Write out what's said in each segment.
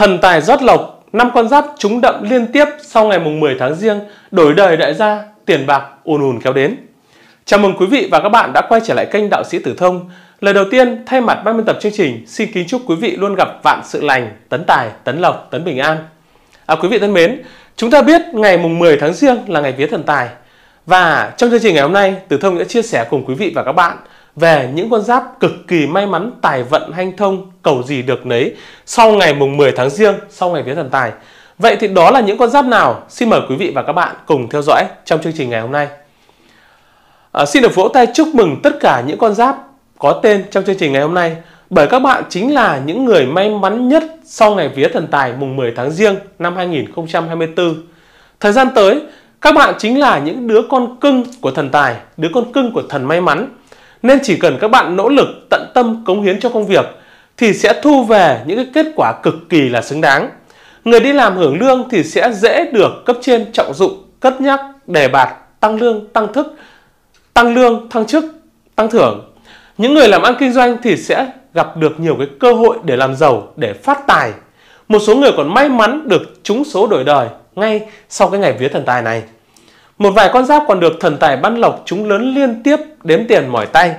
Thần tài rót lộc, năm con giáp trúng đậm liên tiếp sau ngày mùng 10 tháng riêng, đổi đời đại gia, tiền bạc ùn ùn kéo đến. Chào mừng quý vị và các bạn đã quay trở lại kênh Đạo sĩ Tử Thông. Lời đầu tiên, thay mặt ban biên tập chương trình, xin kính chúc quý vị luôn gặp vạn sự lành, tấn tài, tấn lộc, tấn bình an. À, quý vị thân mến, chúng ta biết ngày mùng 10 tháng riêng là ngày vía thần tài. Và trong chương trình ngày hôm nay, Tử Thông sẽ chia sẻ cùng quý vị và các bạn về những con giáp cực kỳ may mắn tài vận hanh thông cầu gì được nấy sau ngày mùng 10 tháng riêng sau ngày vía thần tài vậy thì đó là những con giáp nào xin mời quý vị và các bạn cùng theo dõi trong chương trình ngày hôm nay à, xin được vỗ tay chúc mừng tất cả những con giáp có tên trong chương trình ngày hôm nay bởi các bạn chính là những người may mắn nhất sau ngày vía thần tài mùng 10 tháng riêng năm 2024 thời gian tới các bạn chính là những đứa con cưng của thần tài đứa con cưng của thần may mắn nên chỉ cần các bạn nỗ lực tận tâm cống hiến cho công việc thì sẽ thu về những cái kết quả cực kỳ là xứng đáng. Người đi làm hưởng lương thì sẽ dễ được cấp trên trọng dụng, cất nhắc, đề bạt, tăng lương, tăng thức, tăng lương, thăng chức, tăng thưởng. Những người làm ăn kinh doanh thì sẽ gặp được nhiều cái cơ hội để làm giàu, để phát tài. Một số người còn may mắn được trúng số đổi đời ngay sau cái ngày vía thần tài này. Một vài con giáp còn được thần tài ban lọc chúng lớn liên tiếp đếm tiền mỏi tay.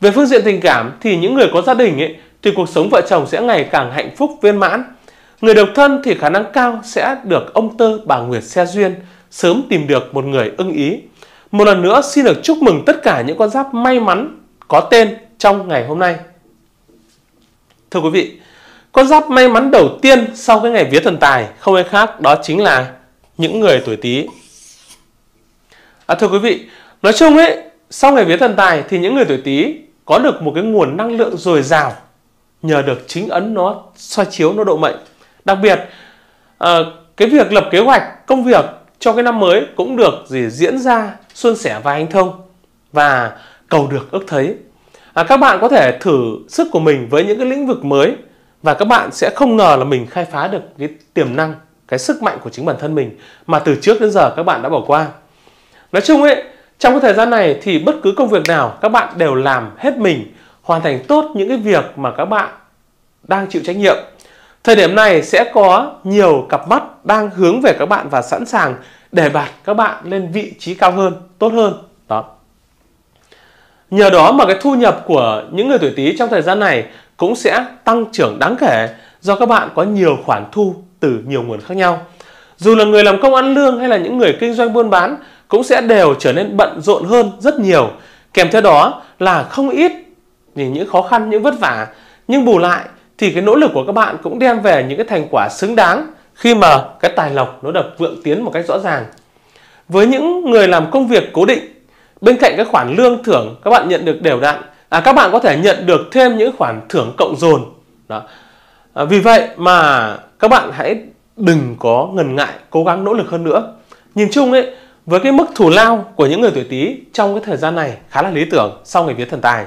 Về phương diện tình cảm thì những người có gia đình ấy, thì cuộc sống vợ chồng sẽ ngày càng hạnh phúc viên mãn. Người độc thân thì khả năng cao sẽ được ông Tơ bà Nguyệt xe duyên, sớm tìm được một người ưng ý. Một lần nữa xin được chúc mừng tất cả những con giáp may mắn có tên trong ngày hôm nay. Thưa quý vị, con giáp may mắn đầu tiên sau cái ngày vía thần tài không ai khác đó chính là những người tuổi Tý. À, thưa quý vị, nói chung ấy, sau ngày vía thần tài thì những người tuổi Tý có được một cái nguồn năng lượng dồi dào nhờ được chính ấn nó soi chiếu nó độ mệnh. Đặc biệt à, cái việc lập kế hoạch công việc cho cái năm mới cũng được gì diễn ra suôn sẻ và anh thông và cầu được ước thấy. À, các bạn có thể thử sức của mình với những cái lĩnh vực mới và các bạn sẽ không ngờ là mình khai phá được cái tiềm năng, cái sức mạnh của chính bản thân mình mà từ trước đến giờ các bạn đã bỏ qua. Nói chung ấy, trong cái thời gian này thì bất cứ công việc nào các bạn đều làm hết mình, hoàn thành tốt những cái việc mà các bạn đang chịu trách nhiệm. Thời điểm này sẽ có nhiều cặp mắt đang hướng về các bạn và sẵn sàng để bạt các bạn lên vị trí cao hơn, tốt hơn. Đó. Nhờ đó mà cái thu nhập của những người tuổi Tý trong thời gian này cũng sẽ tăng trưởng đáng kể do các bạn có nhiều khoản thu từ nhiều nguồn khác nhau. Dù là người làm công ăn lương hay là những người kinh doanh buôn bán cũng sẽ đều trở nên bận rộn hơn rất nhiều. Kèm theo đó là không ít những khó khăn, những vất vả. Nhưng bù lại thì cái nỗ lực của các bạn cũng đem về những cái thành quả xứng đáng khi mà cái tài lộc nó được vượng tiến một cách rõ ràng. Với những người làm công việc cố định, bên cạnh cái khoản lương thưởng các bạn nhận được đều đặn, à, các bạn có thể nhận được thêm những khoản thưởng cộng dồn. Đó. À, vì vậy mà các bạn hãy đừng có ngần ngại cố gắng nỗ lực hơn nữa. Nhìn chung ấy với cái mức thù lao của những người tuổi Tý trong cái thời gian này khá là lý tưởng sau ngày vía thần tài.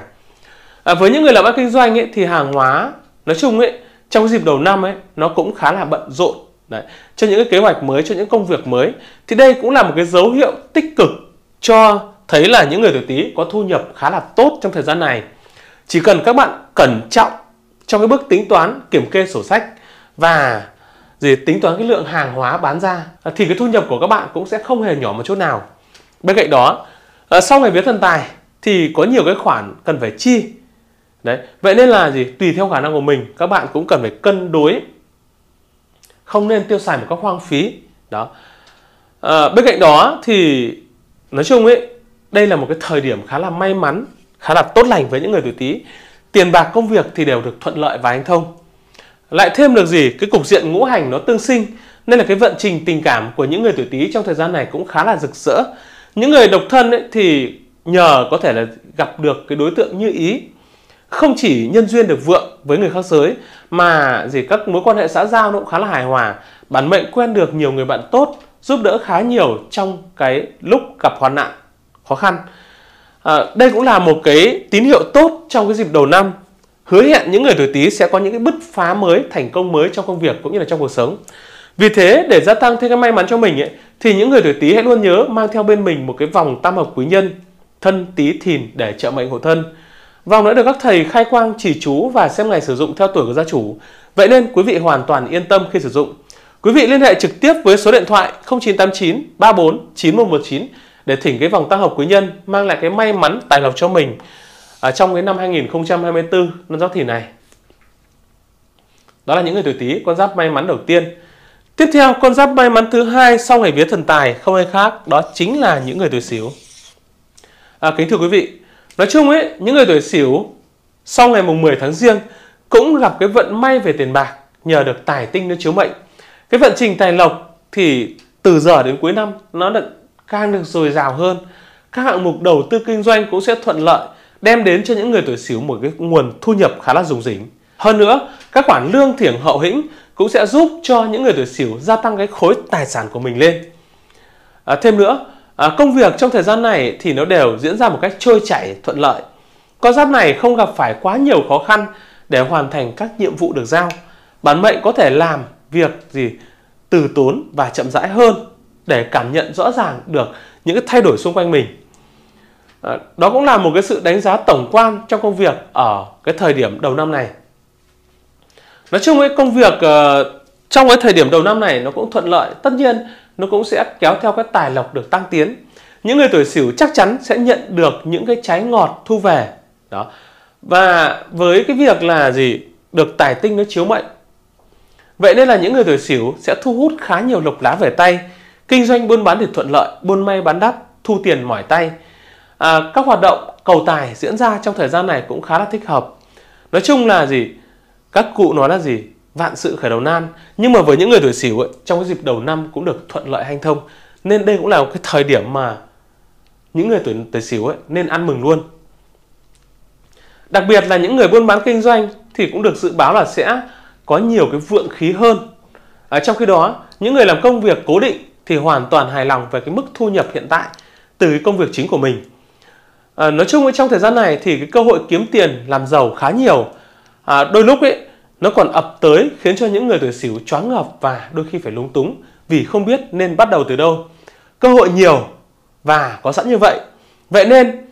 À, với những người làm ăn kinh doanh ấy, thì hàng hóa nói chung ấy trong dịp đầu năm ấy nó cũng khá là bận rộn Đấy. cho những cái kế hoạch mới cho những công việc mới thì đây cũng là một cái dấu hiệu tích cực cho thấy là những người tuổi Tý có thu nhập khá là tốt trong thời gian này. Chỉ cần các bạn cẩn trọng trong cái bước tính toán kiểm kê sổ sách và rồi tính toán cái lượng hàng hóa bán ra à, thì cái thu nhập của các bạn cũng sẽ không hề nhỏ một chút nào bên cạnh đó à, sau ngày vía thần tài thì có nhiều cái khoản cần phải chi đấy vậy nên là gì tùy theo khả năng của mình các bạn cũng cần phải cân đối không nên tiêu xài một các hoang phí đó à, bên cạnh đó thì nói chung ấy đây là một cái thời điểm khá là may mắn khá là tốt lành với những người tuổi tý tiền bạc công việc thì đều được thuận lợi và hanh thông lại thêm được gì cái cục diện ngũ hành nó tương sinh nên là cái vận trình tình cảm của những người tuổi tý trong thời gian này cũng khá là rực rỡ những người độc thân ấy, thì nhờ có thể là gặp được cái đối tượng như ý không chỉ nhân duyên được vượng với người khác giới mà gì các mối quan hệ xã giao nó cũng khá là hài hòa bản mệnh quen được nhiều người bạn tốt giúp đỡ khá nhiều trong cái lúc gặp hoạn nạn khó khăn à, đây cũng là một cái tín hiệu tốt trong cái dịp đầu năm hứa hẹn những người tuổi Tý sẽ có những cái bứt phá mới, thành công mới trong công việc cũng như là trong cuộc sống. Vì thế để gia tăng thêm cái may mắn cho mình ấy, thì những người tuổi Tý hãy luôn nhớ mang theo bên mình một cái vòng tam hợp quý nhân thân Tý Thìn để trợ mệnh hộ thân. Vòng đã được các thầy khai quang chỉ chú và xem ngày sử dụng theo tuổi của gia chủ. Vậy nên quý vị hoàn toàn yên tâm khi sử dụng. Quý vị liên hệ trực tiếp với số điện thoại 0989 34 9119 để thỉnh cái vòng tam hợp quý nhân mang lại cái may mắn tài lộc cho mình à, trong cái năm 2024 năm giáp thìn này đó là những người tuổi tý con giáp may mắn đầu tiên tiếp theo con giáp may mắn thứ hai sau ngày vía thần tài không ai khác đó chính là những người tuổi sửu à, kính thưa quý vị nói chung ấy những người tuổi sửu sau ngày mùng 10 tháng riêng cũng gặp cái vận may về tiền bạc nhờ được tài tinh nó chiếu mệnh cái vận trình tài lộc thì từ giờ đến cuối năm nó được càng được dồi dào hơn các hạng mục đầu tư kinh doanh cũng sẽ thuận lợi đem đến cho những người tuổi Sửu một cái nguồn thu nhập khá là rủng rỉnh. Hơn nữa, các khoản lương thiển hậu hĩnh cũng sẽ giúp cho những người tuổi Sửu gia tăng cái khối tài sản của mình lên. À, thêm nữa, à, công việc trong thời gian này thì nó đều diễn ra một cách trôi chảy, thuận lợi. Con giáp này không gặp phải quá nhiều khó khăn để hoàn thành các nhiệm vụ được giao. Bản mệnh có thể làm việc gì từ tốn và chậm rãi hơn để cảm nhận rõ ràng được những cái thay đổi xung quanh mình Ờ, đó cũng là một cái sự đánh giá tổng quan trong công việc ở cái thời điểm đầu năm này nói chung với công việc ờ, trong cái thời điểm đầu năm này nó cũng thuận lợi tất nhiên nó cũng sẽ kéo theo cái tài lộc được tăng tiến những người tuổi sửu chắc chắn sẽ nhận được những cái trái ngọt thu về đó và với cái việc là gì được tài tinh nó chiếu mệnh vậy nên là những người tuổi sửu sẽ thu hút khá nhiều lộc lá về tay kinh doanh buôn bán thì thuận lợi buôn may bán đắt thu tiền mỏi tay à, các hoạt động cầu tài diễn ra trong thời gian này cũng khá là thích hợp nói chung là gì các cụ nói là gì vạn sự khởi đầu nan nhưng mà với những người tuổi sửu trong cái dịp đầu năm cũng được thuận lợi hanh thông nên đây cũng là một cái thời điểm mà những người tuổi tuổi sửu ấy nên ăn mừng luôn đặc biệt là những người buôn bán kinh doanh thì cũng được dự báo là sẽ có nhiều cái vượng khí hơn à, trong khi đó những người làm công việc cố định thì hoàn toàn hài lòng về cái mức thu nhập hiện tại từ cái công việc chính của mình à, nói chung trong thời gian này thì cái cơ hội kiếm tiền làm giàu khá nhiều à, đôi lúc ấy nó còn ập tới khiến cho những người tuổi xỉu choáng ngợp và đôi khi phải lúng túng vì không biết nên bắt đầu từ đâu cơ hội nhiều và có sẵn như vậy vậy nên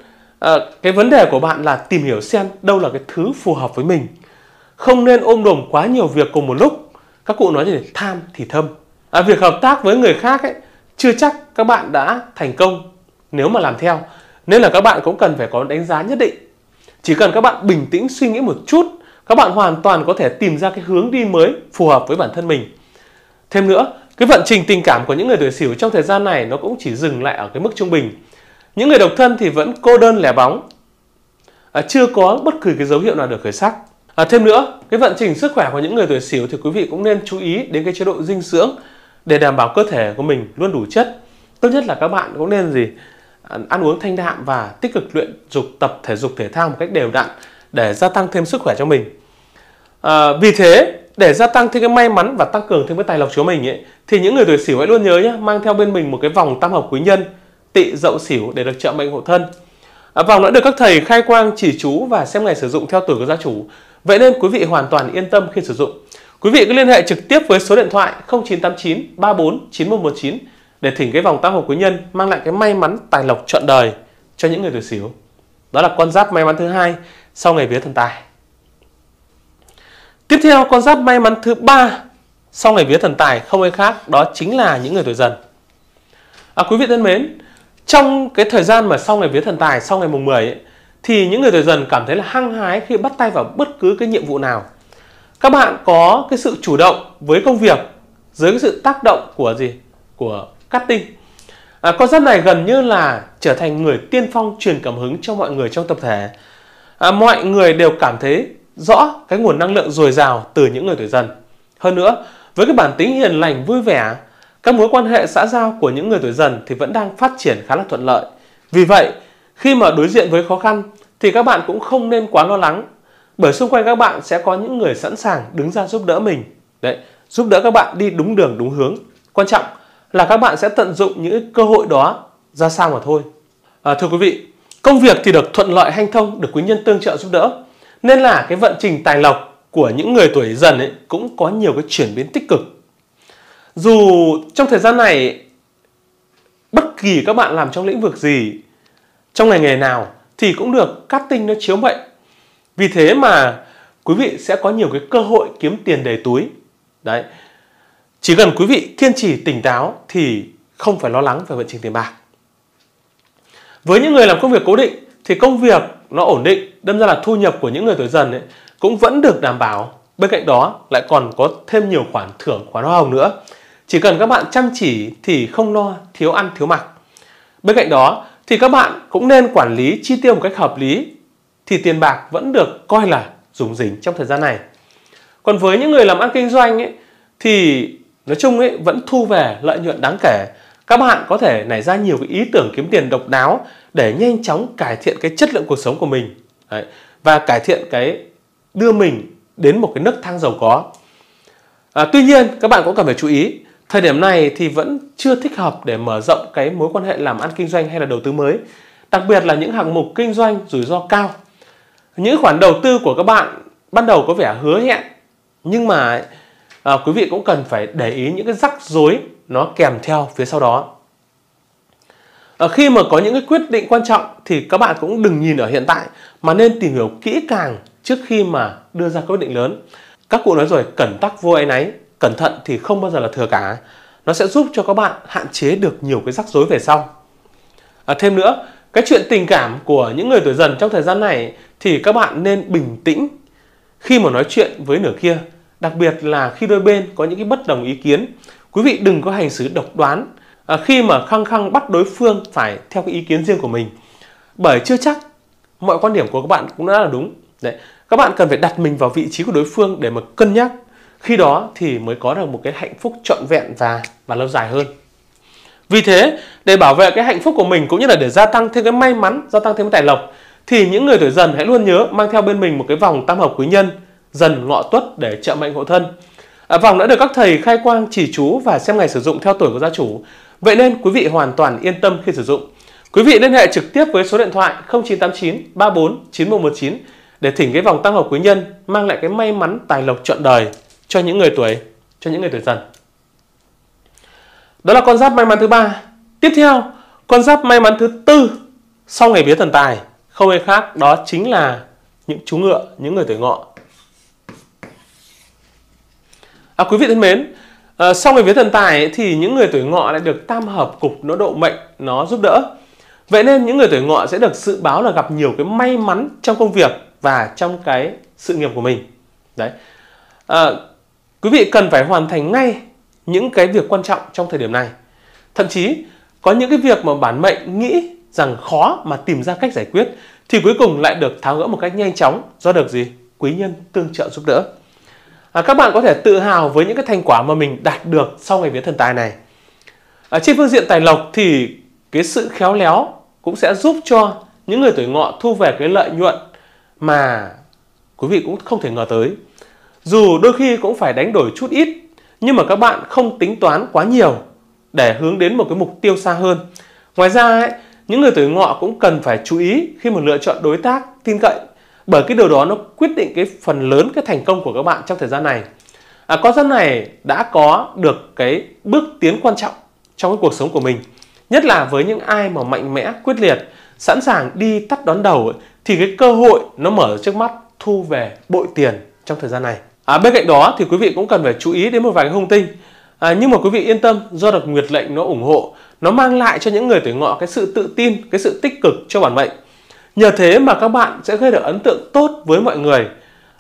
à, cái vấn đề của bạn là tìm hiểu xem đâu là cái thứ phù hợp với mình không nên ôm đồm quá nhiều việc cùng một lúc các cụ nói gì tham thì thâm à, việc hợp tác với người khác ấy chưa chắc các bạn đã thành công nếu mà làm theo nên là các bạn cũng cần phải có đánh giá nhất định. Chỉ cần các bạn bình tĩnh suy nghĩ một chút, các bạn hoàn toàn có thể tìm ra cái hướng đi mới phù hợp với bản thân mình. Thêm nữa, cái vận trình tình cảm của những người tuổi sửu trong thời gian này nó cũng chỉ dừng lại ở cái mức trung bình. Những người độc thân thì vẫn cô đơn lẻ bóng, à, chưa có bất cứ cái dấu hiệu nào được khởi sắc. À, thêm nữa, cái vận trình sức khỏe của những người tuổi sửu thì quý vị cũng nên chú ý đến cái chế độ dinh dưỡng để đảm bảo cơ thể của mình luôn đủ chất. Tốt nhất là các bạn cũng nên gì ăn uống thanh đạm và tích cực luyện dục tập thể dục thể thao một cách đều đặn để gia tăng thêm sức khỏe cho mình à, vì thế để gia tăng thêm cái may mắn và tăng cường thêm cái tài lộc cho mình ấy, thì những người tuổi sửu hãy luôn nhớ nhé mang theo bên mình một cái vòng tam hợp quý nhân tị dậu sửu để được trợ mệnh hộ thân à, vòng đã được các thầy khai quang chỉ chú và xem ngày sử dụng theo tuổi của gia chủ vậy nên quý vị hoàn toàn yên tâm khi sử dụng quý vị cứ liên hệ trực tiếp với số điện thoại 0989 34 9119 để thỉnh cái vòng tam hợp quý nhân mang lại cái may mắn tài lộc trọn đời cho những người tuổi xíu Đó là con giáp may mắn thứ hai sau ngày vía thần tài. Tiếp theo con giáp may mắn thứ ba sau ngày vía thần tài không ai khác đó chính là những người tuổi dần. À, quý vị thân mến, trong cái thời gian mà sau ngày vía thần tài sau ngày mùng 10 ấy, thì những người tuổi dần cảm thấy là hăng hái khi bắt tay vào bất cứ cái nhiệm vụ nào. Các bạn có cái sự chủ động với công việc dưới cái sự tác động của gì? Của Cutting. À, rắn này gần như là trở thành người tiên phong truyền cảm hứng cho mọi người trong tập thể. À, mọi người đều cảm thấy rõ cái nguồn năng lượng dồi dào từ những người tuổi dần. Hơn nữa, với cái bản tính hiền lành vui vẻ, các mối quan hệ xã giao của những người tuổi dần thì vẫn đang phát triển khá là thuận lợi. Vì vậy, khi mà đối diện với khó khăn thì các bạn cũng không nên quá lo lắng bởi xung quanh các bạn sẽ có những người sẵn sàng đứng ra giúp đỡ mình. Đấy, giúp đỡ các bạn đi đúng đường đúng hướng. Quan trọng là các bạn sẽ tận dụng những cơ hội đó ra sao mà thôi. À, thưa quý vị, công việc thì được thuận lợi hanh thông, được quý nhân tương trợ giúp đỡ. Nên là cái vận trình tài lộc của những người tuổi dần ấy cũng có nhiều cái chuyển biến tích cực. Dù trong thời gian này bất kỳ các bạn làm trong lĩnh vực gì, trong ngành nghề nào thì cũng được cát tinh nó chiếu mệnh. Vì thế mà quý vị sẽ có nhiều cái cơ hội kiếm tiền đầy túi. Đấy, chỉ cần quý vị kiên trì tỉnh táo thì không phải lo lắng về vận trình tiền bạc. Với những người làm công việc cố định thì công việc nó ổn định, đâm ra là thu nhập của những người tuổi dần ấy cũng vẫn được đảm bảo. Bên cạnh đó lại còn có thêm nhiều khoản thưởng, khoản hoa hồng nữa. Chỉ cần các bạn chăm chỉ thì không lo thiếu ăn thiếu mặc. Bên cạnh đó thì các bạn cũng nên quản lý chi tiêu một cách hợp lý thì tiền bạc vẫn được coi là dùng dính trong thời gian này. Còn với những người làm ăn kinh doanh ấy, thì nói chung ấy vẫn thu về lợi nhuận đáng kể các bạn có thể nảy ra nhiều cái ý tưởng kiếm tiền độc đáo để nhanh chóng cải thiện cái chất lượng cuộc sống của mình Đấy. và cải thiện cái đưa mình đến một cái nước thang giàu có à, tuy nhiên các bạn cũng cần phải chú ý thời điểm này thì vẫn chưa thích hợp để mở rộng cái mối quan hệ làm ăn kinh doanh hay là đầu tư mới đặc biệt là những hạng mục kinh doanh rủi ro cao những khoản đầu tư của các bạn ban đầu có vẻ hứa hẹn nhưng mà à, quý vị cũng cần phải để ý những cái rắc rối nó kèm theo phía sau đó à, khi mà có những cái quyết định quan trọng thì các bạn cũng đừng nhìn ở hiện tại mà nên tìm hiểu kỹ càng trước khi mà đưa ra quyết định lớn các cụ nói rồi cẩn tắc vô ấy náy cẩn thận thì không bao giờ là thừa cả nó sẽ giúp cho các bạn hạn chế được nhiều cái rắc rối về sau à, thêm nữa cái chuyện tình cảm của những người tuổi dần trong thời gian này thì các bạn nên bình tĩnh khi mà nói chuyện với nửa kia đặc biệt là khi đôi bên có những cái bất đồng ý kiến quý vị đừng có hành xử độc đoán à, khi mà khăng khăng bắt đối phương phải theo cái ý kiến riêng của mình bởi chưa chắc mọi quan điểm của các bạn cũng đã là đúng đấy các bạn cần phải đặt mình vào vị trí của đối phương để mà cân nhắc khi đó thì mới có được một cái hạnh phúc trọn vẹn và và lâu dài hơn vì thế để bảo vệ cái hạnh phúc của mình cũng như là để gia tăng thêm cái may mắn gia tăng thêm cái tài lộc thì những người tuổi dần hãy luôn nhớ mang theo bên mình một cái vòng tam hợp quý nhân dần ngọ tuất để trợ mệnh hộ thân. À, vòng đã được các thầy khai quang chỉ chú và xem ngày sử dụng theo tuổi của gia chủ. Vậy nên quý vị hoàn toàn yên tâm khi sử dụng. Quý vị liên hệ trực tiếp với số điện thoại 0989 34 9119 để thỉnh cái vòng tăng hợp quý nhân mang lại cái may mắn tài lộc trọn đời cho những người tuổi cho những người tuổi dần. Đó là con giáp may mắn thứ ba. Tiếp theo, con giáp may mắn thứ tư sau ngày vía thần tài không ai khác đó chính là những chú ngựa, những người tuổi ngọ. À, quý vị thân mến, à, sau ngày vía thần tài ấy, thì những người tuổi ngọ lại được tam hợp cục nó độ mệnh nó giúp đỡ. Vậy nên những người tuổi ngọ sẽ được dự báo là gặp nhiều cái may mắn trong công việc và trong cái sự nghiệp của mình. Đấy. À, quý vị cần phải hoàn thành ngay những cái việc quan trọng trong thời điểm này. Thậm chí có những cái việc mà bản mệnh nghĩ rằng khó mà tìm ra cách giải quyết thì cuối cùng lại được tháo gỡ một cách nhanh chóng do được gì? Quý nhân tương trợ giúp đỡ à, các bạn có thể tự hào với những cái thành quả mà mình đạt được sau ngày vía thần tài này à, trên phương diện tài lộc thì cái sự khéo léo cũng sẽ giúp cho những người tuổi ngọ thu về cái lợi nhuận mà quý vị cũng không thể ngờ tới dù đôi khi cũng phải đánh đổi chút ít nhưng mà các bạn không tính toán quá nhiều để hướng đến một cái mục tiêu xa hơn ngoài ra ấy, những người tuổi ngọ cũng cần phải chú ý khi mà lựa chọn đối tác tin cậy bởi cái điều đó nó quyết định cái phần lớn cái thành công của các bạn trong thời gian này à, con giáp này đã có được cái bước tiến quan trọng trong cái cuộc sống của mình nhất là với những ai mà mạnh mẽ quyết liệt sẵn sàng đi tắt đón đầu ấy, thì cái cơ hội nó mở trước mắt thu về bội tiền trong thời gian này à, bên cạnh đó thì quý vị cũng cần phải chú ý đến một vài cái thông tin. à, nhưng mà quý vị yên tâm do được nguyệt lệnh nó ủng hộ nó mang lại cho những người tuổi ngọ cái sự tự tin cái sự tích cực cho bản mệnh Nhờ thế mà các bạn sẽ gây được ấn tượng tốt với mọi người.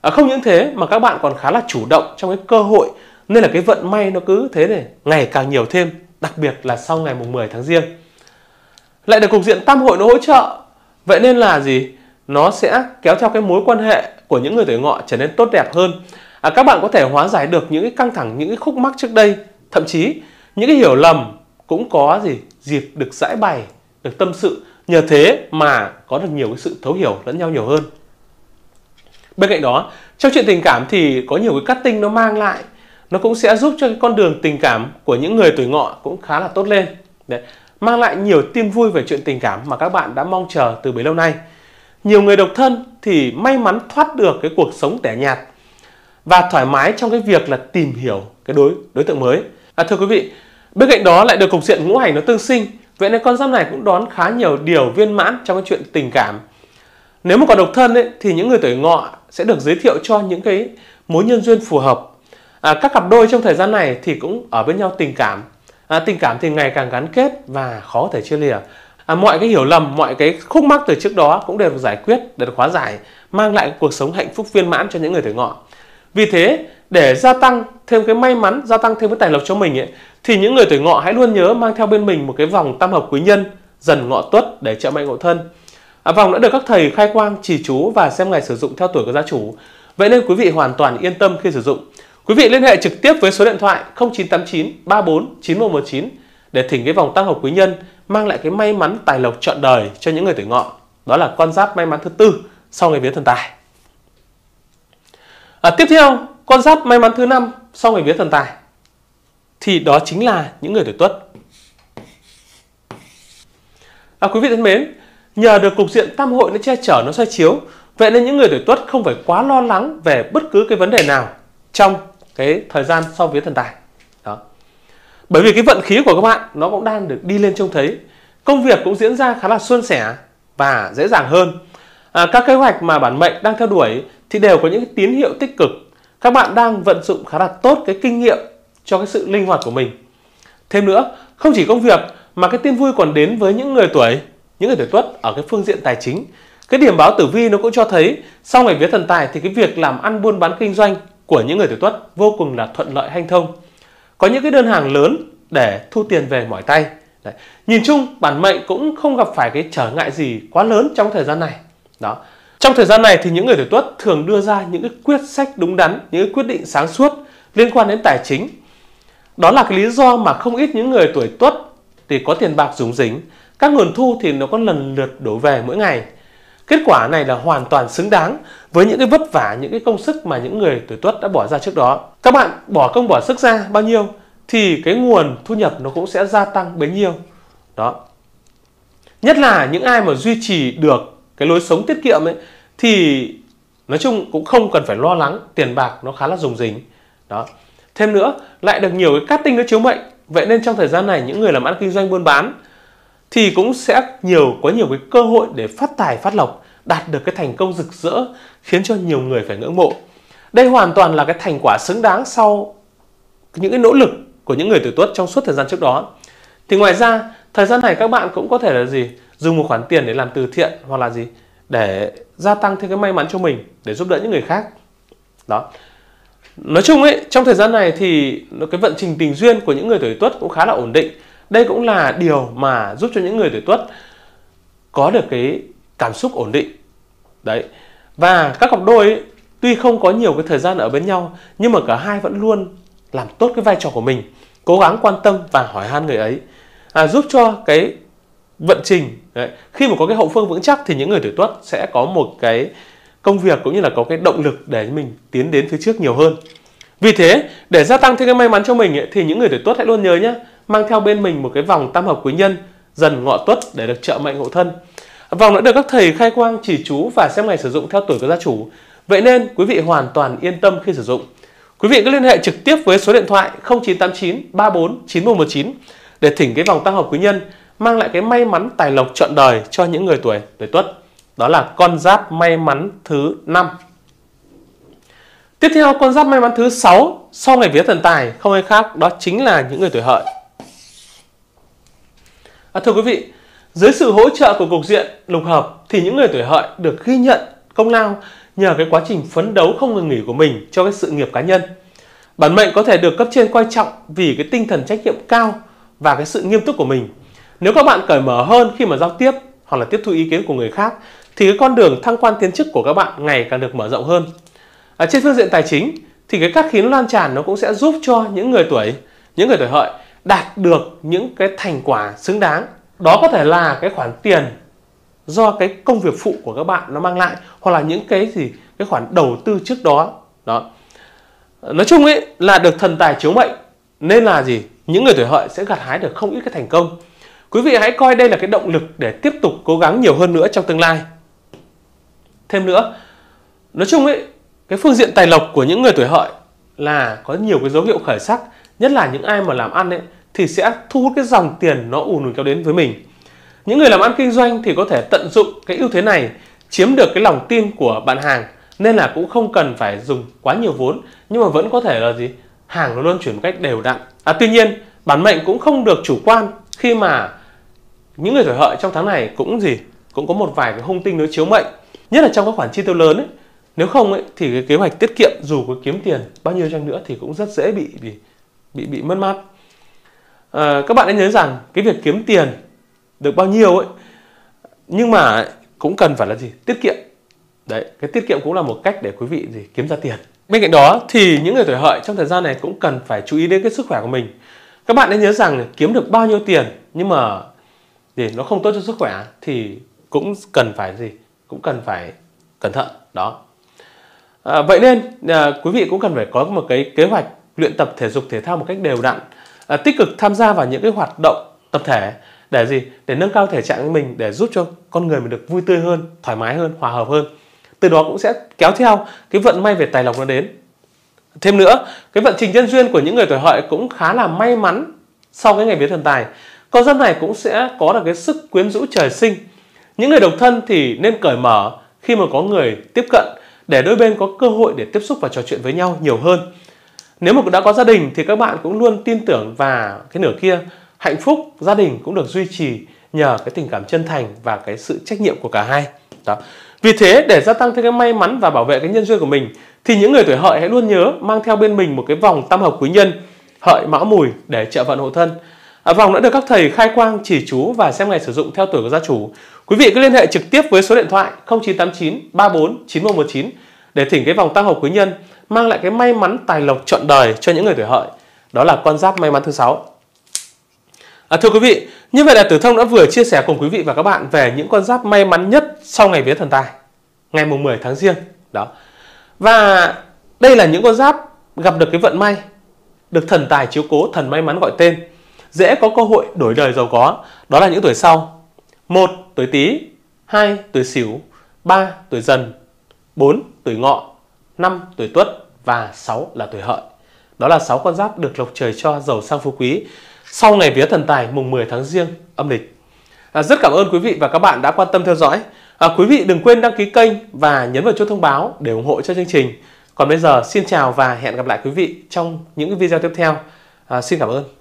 À, không những thế mà các bạn còn khá là chủ động trong cái cơ hội nên là cái vận may nó cứ thế này ngày càng nhiều thêm, đặc biệt là sau ngày mùng 10 tháng riêng. Lại được cục diện tam hội nó hỗ trợ. Vậy nên là gì? Nó sẽ kéo theo cái mối quan hệ của những người tuổi ngọ trở nên tốt đẹp hơn. À, các bạn có thể hóa giải được những cái căng thẳng, những cái khúc mắc trước đây, thậm chí những cái hiểu lầm cũng có gì dịp được giải bày, được tâm sự Nhờ thế mà có được nhiều cái sự thấu hiểu lẫn nhau nhiều hơn. Bên cạnh đó, trong chuyện tình cảm thì có nhiều cái cutting nó mang lại nó cũng sẽ giúp cho cái con đường tình cảm của những người tuổi ngọ cũng khá là tốt lên. Đấy, mang lại nhiều tin vui về chuyện tình cảm mà các bạn đã mong chờ từ bấy lâu nay. Nhiều người độc thân thì may mắn thoát được cái cuộc sống tẻ nhạt và thoải mái trong cái việc là tìm hiểu cái đối đối tượng mới. À, thưa quý vị, bên cạnh đó lại được cục diện ngũ hành nó tương sinh Vậy nên con giáp này cũng đón khá nhiều điều viên mãn trong cái chuyện tình cảm. Nếu mà còn độc thân ấy, thì những người tuổi ngọ sẽ được giới thiệu cho những cái mối nhân duyên phù hợp. À, các cặp đôi trong thời gian này thì cũng ở bên nhau tình cảm. À, tình cảm thì ngày càng gắn kết và khó thể chia lìa. À, mọi cái hiểu lầm, mọi cái khúc mắc từ trước đó cũng đều được giải quyết, đều được hóa giải, mang lại cuộc sống hạnh phúc viên mãn cho những người tuổi ngọ. Vì thế, để gia tăng thêm cái may mắn, gia tăng thêm cái tài lộc cho mình ấy, thì những người tuổi ngọ hãy luôn nhớ mang theo bên mình một cái vòng tam hợp quý nhân dần ngọ tuất để trợ mệnh ngộ thân. À, vòng đã được các thầy khai quang trì chú và xem ngày sử dụng theo tuổi của gia chủ. Vậy nên quý vị hoàn toàn yên tâm khi sử dụng. Quý vị liên hệ trực tiếp với số điện thoại 0989 34 9119 để thỉnh cái vòng tam hợp quý nhân mang lại cái may mắn tài lộc trọn đời cho những người tuổi ngọ. Đó là con giáp may mắn thứ tư sau ngày vía thần tài. À, tiếp theo, con giáp may mắn thứ năm sau ngày vía thần tài thì đó chính là những người tuổi tuất. À, quý vị thân mến, nhờ được cục diện tam hội nó che chở nó soi chiếu, vậy nên những người tuổi tuất không phải quá lo lắng về bất cứ cái vấn đề nào trong cái thời gian sau vía thần tài. Đó. Bởi vì cái vận khí của các bạn nó cũng đang được đi lên trông thấy, công việc cũng diễn ra khá là suôn sẻ và dễ dàng hơn. À, các kế hoạch mà bản mệnh đang theo đuổi thì đều có những tín hiệu tích cực. Các bạn đang vận dụng khá là tốt cái kinh nghiệm cho cái sự linh hoạt của mình. Thêm nữa, không chỉ công việc mà cái tin vui còn đến với những người tuổi, những người tuổi tuất ở cái phương diện tài chính. Cái điểm báo tử vi nó cũng cho thấy sau ngày vía thần tài thì cái việc làm ăn buôn bán kinh doanh của những người tuổi tuất vô cùng là thuận lợi hanh thông. Có những cái đơn hàng lớn để thu tiền về mỏi tay. Đấy. Nhìn chung bản mệnh cũng không gặp phải cái trở ngại gì quá lớn trong thời gian này. Đó. Trong thời gian này thì những người tuổi tuất thường đưa ra những cái quyết sách đúng đắn, những cái quyết định sáng suốt liên quan đến tài chính đó là cái lý do mà không ít những người tuổi tuất thì có tiền bạc rủng dính, các nguồn thu thì nó có lần lượt đổ về mỗi ngày. Kết quả này là hoàn toàn xứng đáng với những cái vất vả, những cái công sức mà những người tuổi tuất đã bỏ ra trước đó. Các bạn bỏ công bỏ sức ra bao nhiêu thì cái nguồn thu nhập nó cũng sẽ gia tăng bấy nhiêu. Đó. Nhất là những ai mà duy trì được cái lối sống tiết kiệm ấy thì nói chung cũng không cần phải lo lắng tiền bạc nó khá là rùng rỉnh. Đó. Thêm nữa, lại được nhiều cái cutting nó chiếu mệnh. Vậy nên trong thời gian này những người làm ăn kinh doanh buôn bán thì cũng sẽ nhiều có nhiều cái cơ hội để phát tài phát lộc, đạt được cái thành công rực rỡ khiến cho nhiều người phải ngưỡng mộ. Đây hoàn toàn là cái thành quả xứng đáng sau những cái nỗ lực của những người tuổi Tuất trong suốt thời gian trước đó. Thì ngoài ra, thời gian này các bạn cũng có thể là gì? Dùng một khoản tiền để làm từ thiện hoặc là gì? Để gia tăng thêm cái may mắn cho mình, để giúp đỡ những người khác. Đó nói chung ấy trong thời gian này thì cái vận trình tình duyên của những người tuổi tuất cũng khá là ổn định đây cũng là điều mà giúp cho những người tuổi tuất có được cái cảm xúc ổn định đấy và các cặp đôi ấy, tuy không có nhiều cái thời gian ở bên nhau nhưng mà cả hai vẫn luôn làm tốt cái vai trò của mình cố gắng quan tâm và hỏi han người ấy à, giúp cho cái vận trình đấy. khi mà có cái hậu phương vững chắc thì những người tuổi tuất sẽ có một cái công việc cũng như là có cái động lực để mình tiến đến phía trước nhiều hơn vì thế để gia tăng thêm cái may mắn cho mình ấy, thì những người tuổi tuất hãy luôn nhớ nhé mang theo bên mình một cái vòng tam hợp quý nhân dần ngọ tuất để được trợ mệnh hộ thân vòng đã được các thầy khai quang chỉ chú và xem ngày sử dụng theo tuổi của gia chủ vậy nên quý vị hoàn toàn yên tâm khi sử dụng quý vị cứ liên hệ trực tiếp với số điện thoại 0989 34 9119 để thỉnh cái vòng tam hợp quý nhân mang lại cái may mắn tài lộc trọn đời cho những người tuổi tuổi tuất đó là con giáp may mắn thứ 5. Tiếp theo con giáp may mắn thứ 6 sau ngày vía thần tài không ai khác đó chính là những người tuổi hợi. À, thưa quý vị, dưới sự hỗ trợ của cục diện lục hợp thì những người tuổi hợi được ghi nhận công lao nhờ cái quá trình phấn đấu không ngừng nghỉ của mình cho cái sự nghiệp cá nhân. Bản mệnh có thể được cấp trên quan trọng vì cái tinh thần trách nhiệm cao và cái sự nghiêm túc của mình. Nếu các bạn cởi mở hơn khi mà giao tiếp hoặc là tiếp thu ý kiến của người khác thì cái con đường thăng quan tiến chức của các bạn ngày càng được mở rộng hơn. À, trên phương diện tài chính thì cái các khiến lan tràn nó cũng sẽ giúp cho những người tuổi những người tuổi hợi đạt được những cái thành quả xứng đáng. Đó có thể là cái khoản tiền do cái công việc phụ của các bạn nó mang lại hoặc là những cái gì cái khoản đầu tư trước đó. Đó. Nói chung ấy là được thần tài chiếu mệnh nên là gì? Những người tuổi hợi sẽ gặt hái được không ít cái thành công Quý vị hãy coi đây là cái động lực để tiếp tục cố gắng nhiều hơn nữa trong tương lai. Thêm nữa, nói chung ấy, cái phương diện tài lộc của những người tuổi hợi là có nhiều cái dấu hiệu khởi sắc, nhất là những ai mà làm ăn ấy thì sẽ thu hút cái dòng tiền nó ùn ùn kéo đến với mình. Những người làm ăn kinh doanh thì có thể tận dụng cái ưu thế này, chiếm được cái lòng tin của bạn hàng nên là cũng không cần phải dùng quá nhiều vốn nhưng mà vẫn có thể là gì hàng nó luôn chuyển một cách đều đặn à, tuy nhiên bản mệnh cũng không được chủ quan khi mà những người tuổi hợi trong tháng này cũng gì cũng có một vài cái hung tinh đối chiếu mệnh nhất là trong các khoản chi tiêu lớn ấy nếu không ấy thì cái kế hoạch tiết kiệm dù có kiếm tiền bao nhiêu chăng nữa thì cũng rất dễ bị bị bị, bị mất mát à, các bạn nên nhớ rằng cái việc kiếm tiền được bao nhiêu ấy nhưng mà cũng cần phải là gì tiết kiệm đấy cái tiết kiệm cũng là một cách để quý vị gì kiếm ra tiền bên cạnh đó thì những người tuổi hợi trong thời gian này cũng cần phải chú ý đến cái sức khỏe của mình các bạn nên nhớ rằng kiếm được bao nhiêu tiền nhưng mà thì nó không tốt cho sức khỏe thì cũng cần phải gì cũng cần phải cẩn thận đó à, vậy nên à, quý vị cũng cần phải có một cái kế hoạch luyện tập thể dục thể thao một cách đều đặn à, tích cực tham gia vào những cái hoạt động tập thể để gì để nâng cao thể trạng của mình để giúp cho con người mình được vui tươi hơn thoải mái hơn hòa hợp hơn từ đó cũng sẽ kéo theo cái vận may về tài lộc nó đến thêm nữa cái vận trình nhân duyên của những người tuổi hợi cũng khá là may mắn sau cái ngày vía thần tài con giáp này cũng sẽ có được cái sức quyến rũ trời sinh những người độc thân thì nên cởi mở khi mà có người tiếp cận để đôi bên có cơ hội để tiếp xúc và trò chuyện với nhau nhiều hơn nếu mà đã có gia đình thì các bạn cũng luôn tin tưởng và cái nửa kia hạnh phúc gia đình cũng được duy trì nhờ cái tình cảm chân thành và cái sự trách nhiệm của cả hai đó vì thế để gia tăng thêm cái may mắn và bảo vệ cái nhân duyên của mình thì những người tuổi hợi hãy luôn nhớ mang theo bên mình một cái vòng tam hợp quý nhân hợi mão mùi để trợ vận hộ thân À, vòng đã được các thầy khai quang chỉ chú và xem ngày sử dụng theo tuổi của gia chủ. Quý vị cứ liên hệ trực tiếp với số điện thoại 0989 34 9119 để thỉnh cái vòng tăng học quý nhân mang lại cái may mắn tài lộc trọn đời cho những người tuổi hợi. Đó là con giáp may mắn thứ sáu. À, thưa quý vị, như vậy là Tử Thông đã vừa chia sẻ cùng quý vị và các bạn về những con giáp may mắn nhất sau ngày vía thần tài, ngày mùng 10 tháng riêng. Đó. Và đây là những con giáp gặp được cái vận may, được thần tài chiếu cố, thần may mắn gọi tên dễ có cơ hội đổi đời giàu có. Đó là những tuổi sau. một Tuổi Tý hai Tuổi Sửu ba Tuổi Dần bốn Tuổi Ngọ năm Tuổi Tuất và sáu là tuổi Hợi. Đó là sáu con giáp được lộc trời cho giàu sang phú quý sau ngày vía thần tài mùng 10 tháng riêng âm lịch. À, rất cảm ơn quý vị và các bạn đã quan tâm theo dõi. À, quý vị đừng quên đăng ký kênh và nhấn vào chuông thông báo để ủng hộ cho chương trình. Còn bây giờ xin chào và hẹn gặp lại quý vị trong những video tiếp theo. À, xin cảm ơn.